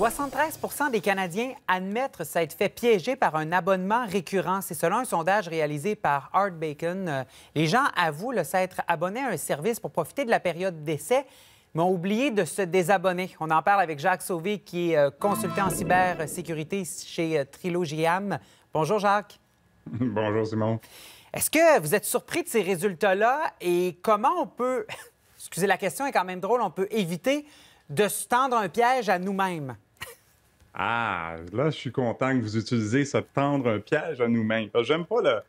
73 des Canadiens admettent s'être fait piéger par un abonnement récurrent. C'est selon un sondage réalisé par Art Bacon. Euh, les gens avouent s'être abonnés à un service pour profiter de la période d'essai, mais ont oublié de se désabonner. On en parle avec Jacques Sauvé, qui est euh, consultant en cybersécurité chez euh, Trilogiam. Bonjour, Jacques. Bonjour, Simon. Est-ce que vous êtes surpris de ces résultats-là et comment on peut, excusez la question est quand même drôle, on peut éviter de se tendre un piège à nous-mêmes. Ah, là, je suis content que vous utilisez ce tendre un piège à nous-mêmes. J'aime pas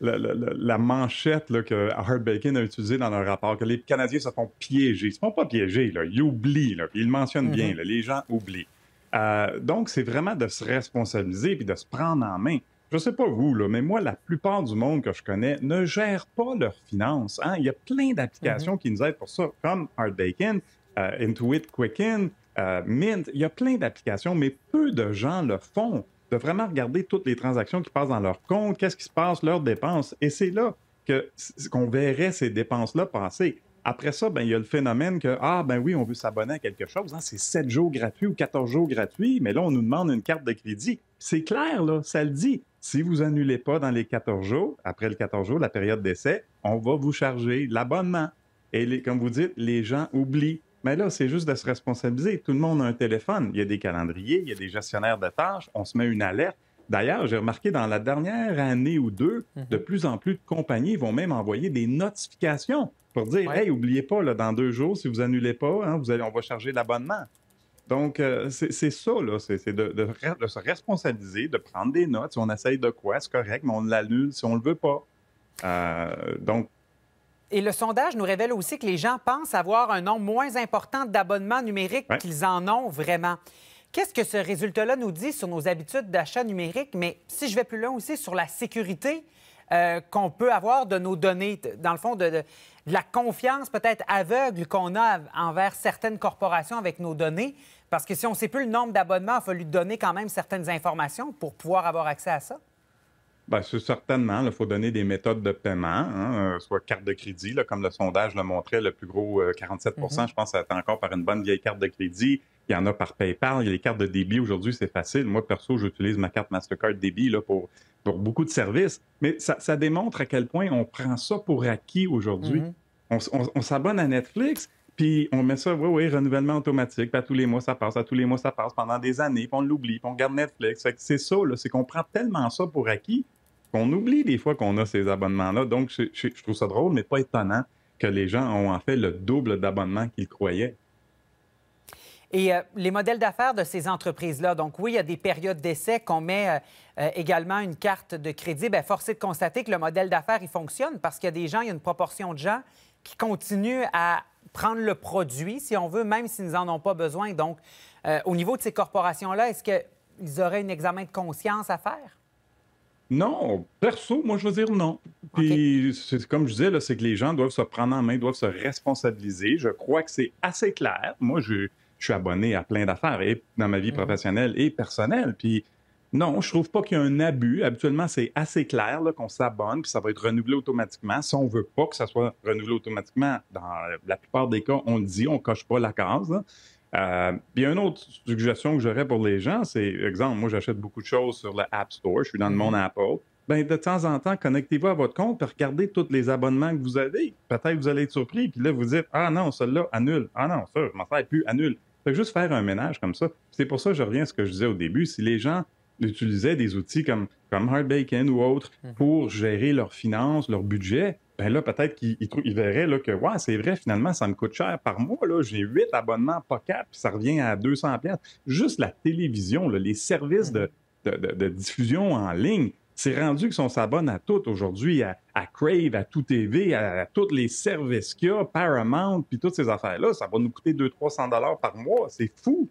le, la manchette que Hart Bacon a utilisée dans leur rapport, que les Canadiens se font piéger. Ils se font pas piéger, là. ils oublient, ils le mentionnent bien, mhm. les gens oublient. Euh, donc, c'est vraiment de se responsabiliser puis de se prendre en main. Je sais pas vous, là, mais moi, la plupart du monde que je connais ne gère pas leurs finances. Hein. Il y a plein d'applications mhm. qui nous aident pour ça, comme Hart Bacon, euh, Intuit, Quicken, euh, Mint. Il y a plein d'applications, mais peu de gens le font de vraiment regarder toutes les transactions qui passent dans leur compte, qu'est-ce qui se passe, leurs dépenses. Et c'est là que qu'on verrait ces dépenses-là passer. Après ça, ben, il y a le phénomène que, ah, ben oui, on veut s'abonner à quelque chose. Hein, c'est 7 jours gratuits ou 14 jours gratuits, mais là, on nous demande une carte de crédit. C'est clair, là, ça le dit. Si vous annulez pas dans les 14 jours, après le 14 jours, la période d'essai, on va vous charger l'abonnement. Et comme vous dites, les gens oublient. Mais là, c'est juste de se responsabiliser. Tout le monde a un téléphone. Il y a des calendriers, il y a des gestionnaires de tâches. On se met une alerte. D'ailleurs, j'ai remarqué dans la dernière année ou deux, mhm. de plus en plus de compagnies vont même envoyer des notifications pour dire "Hé, Hey, oubliez pas, là, dans deux jours, si vous annulez pas, hein, vous allez, on va charger l'abonnement. Donc, euh, c'est ça, là, c'est de, de, se responsabiliser, de prendre des notes. Si on essaye de quoi, c'est correct, mais on l'annule si on le veut pas. Euh, donc, et le sondage nous révèle aussi que les gens pensent avoir un nombre moins important d'abonnements numériques qu'ils en ont vraiment. Qu'est-ce que ce résultat-là nous dit sur nos habitudes d'achat numérique, mais si je vais plus loin aussi sur la sécurité euh, qu'on peut avoir de nos données, dans le fond, de, la confiance peut-être aveugle qu'on a envers certaines corporations avec nos données? Parce que si on ne sait plus le nombre d'abonnements, il faut lui donner quand même certaines informations pour pouvoir avoir accès à ça. Bien, certainement, il faut donner des méthodes de paiement, hein, euh, soit carte de crédit, là, comme le sondage le montrait, le plus gros 47 euh, mm-hmm. je pense que ça encore par une bonne vieille carte de crédit. Il y en a par PayPal, il y a les cartes de débit. Aujourd'hui, c'est facile. Moi, perso, j'utilise ma carte Mastercard débit là, pour, pour beaucoup de services. Mais ça, démontre à quel point on prend ça pour acquis aujourd'hui. Mm-hmm. On, s'abonne à Netflix, puis on met ça, oui, oui, renouvellement automatique, puis à tous les mois ça passe, à tous les mois ça passe pendant des années, puis on l'oublie, puis on garde Netflix. c'est ça, c'est qu'on prend tellement ça pour acquis qu'on oublie des fois qu'on a ces abonnements-là. Donc, je, trouve ça drôle, mais pas étonnant que les gens ont en fait le double d'abonnements qu'ils croyaient. Et euh, les modèles d'affaires de ces entreprises-là, donc oui, il y a des périodes d'essai qu'on met euh, euh, également une carte de crédit. Bien, force de constater que le modèle d'affaires, il fonctionne parce qu'il y a des gens, il y a une proportion de gens qui continuent à prendre le produit, si on veut, même s'ils n'en ont pas besoin. Donc, au niveau de ces corporations-là, est-ce qu'ils auraient un examen de conscience à faire? Non, perso, moi, je veux dire non. Puis, c'est comme je disais, c'est que les gens doivent se prendre en main, doivent se responsabiliser. Je crois que c'est assez clair. Moi, je, suis abonné à plein d'affaires et dans ma vie mhm. professionnelle et personnelle. Puis, non, je trouve pas qu'il y a un abus. Habituellement, c'est assez clair qu'on s'abonne, puis ça va être renouvelé automatiquement. Si on veut pas que ça soit renouvelé automatiquement, dans la plupart des cas, on dit, on coche pas la case. Hein. Euh, puis une autre suggestion que j'aurais pour les gens, c'est, exemple, moi j'achète beaucoup de choses sur l'App Store, je suis dans le monde mm-hmm. Apple. Ben, de temps en temps, connectez-vous à votre compte et regardez tous les abonnements que vous avez. Peut-être que vous allez être surpris, puis là vous dites Ah non, celui là annule. Ah non, ça, je m'en sers plus, annule. Fait juste faire un ménage comme ça. C'est pour ça que je reviens à ce que je disais au début. Si les gens utilisaient des outils comme, comme ou autres mm-hmm. pour gérer leurs finances, leur budget, ben là, peut-être qu'il il, verrait là, que ouais, c'est vrai, finalement, ça me coûte cher par mois. j'ai huit abonnements, pas quatre, puis ça revient à 200 piastres. Juste la télévision, les services mm-hmm. de, diffusion en ligne, c'est rendu que sont s'abonne à tout aujourd'hui, à, Crave, à Tout TV, à, tous les services qu'il y a, Paramount, puis toutes ces affaires-là. Ça va nous coûter 200-300 dollars par mois. C'est fou.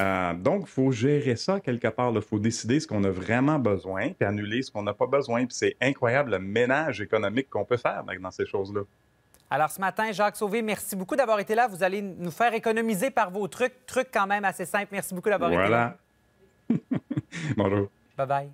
Euh, donc, il faut gérer ça quelque part. Il faut décider ce qu'on a vraiment besoin, puis annuler ce qu'on n'a pas besoin. Puis c'est incroyable le ménage économique qu'on peut faire dans ces choses-là. Alors ce matin, Jacques Sauvé, merci beaucoup d'avoir été là. Vous allez nous faire économiser par vos trucs, trucs quand même assez simples. Merci beaucoup d'avoir été là. Voilà. Bonjour. Bye bye.